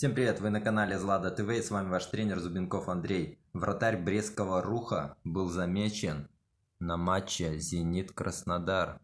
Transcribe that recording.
Всем привет, вы на канале Злада ТВ и с вами ваш тренер Зубенков Андрей. Вратарь Брестского Руха был замечен на матче «Зенит-Краснодар»